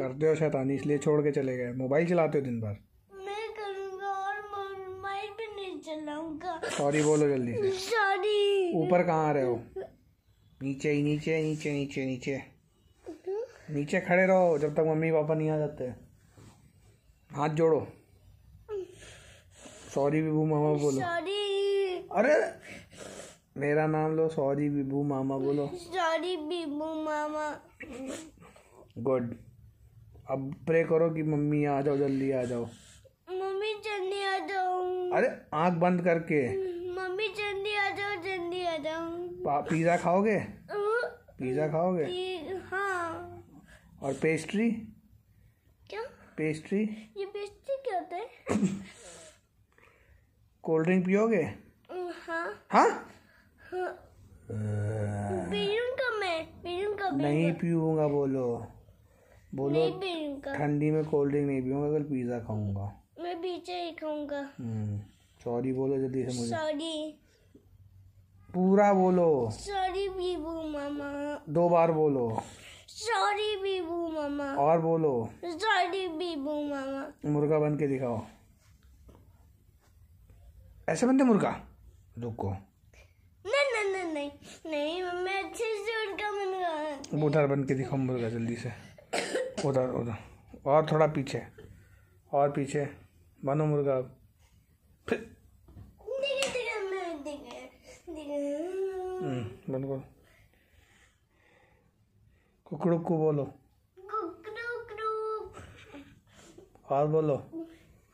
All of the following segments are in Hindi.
करते हो शैतानी इसलिए छोड़ के चले गए मोबाइल चलाते हो दिन भर मैं करूँगा और मोबाइल भी नहीं चलाऊंगा सॉरी बोलो जल्दी से सॉरी ऊपर कहाँ रहे हो नीचे ही नीचे नीचे नीचे नीचे नीचे खड़े रहो जब तक मम्मी पापा नहीं आ जाते हाथ जोड़ो सॉरी बिबू मामा बोलो अरे मेरा नाम लो सॉरी बिबू मामा बोलो सॉरी बिबू मामा गुड अब प्रे करो कि मम्मी आ जाओ जल्दी आ जाओ मम्मी जल्दी आ जाओ अरे आंख बंद करके मम्मी जल्दी आ जाओ जल्दी आ जाओ पिज्जा खाओगे पिज्जा खाओगे हाँ और पेस्ट्री क्या पेस्ट्री ये पेस्ट्री क्या होता है कोल्ड ड्रिंक पियोगे हाँ हाँ, हाँ। पीऊंगा मैं पीऊंगा नहीं पीऊंगा बोलो बोलो ठंडी में कोल्ड ड्रिंक नहीं पीऊंगा कल पिज्जा खाऊंगा मैं पीछे ही खाऊंगा सॉरी हम्म, बोलो जल्दी से मुझे सॉरी पूरा बोलो सॉरी बीबू मामा दो बार बोलो सॉरी बीबू मामा और बोलो सॉरी बीबू मामा मुर्गा बन के दिखाओ ऐसे बनते मुर्गा रुको नहीं नहीं नहीं नहीं मैं अच्छे से उनका मुर्गा बूढ़ा बन के दिखाओ मुर्गा जल्दी से उधर उधर और थोड़ा पीछे और पीछे बनो मुर्गा फिर हम्म, बिल्कुल कुकड़ुक को बोलो और बोलो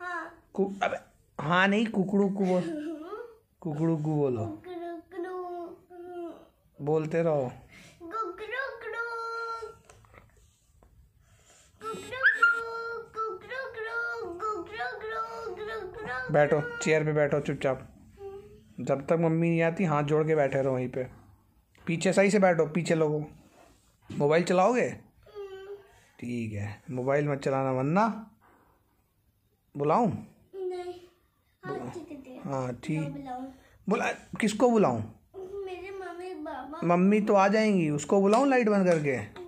हाँ। कु अबे हाँ नहीं कुकड़ू को बोलो कुकड़ू को बोलो बोलते रहो बैठो चेयर पे बैठो चुपचाप जब तक मम्मी नहीं आती हाथ जोड़ के बैठे रहो वहीं पे पीछे सही से बैठो पीछे लोगों मोबाइल चलाओगे ठीक है मोबाइल मत चलाना वरना बुलाऊं हाँ तो ठीक बुला किसको बुलाऊं मम्मी तो आ जाएंगी उसको बुलाऊं लाइट बंद करके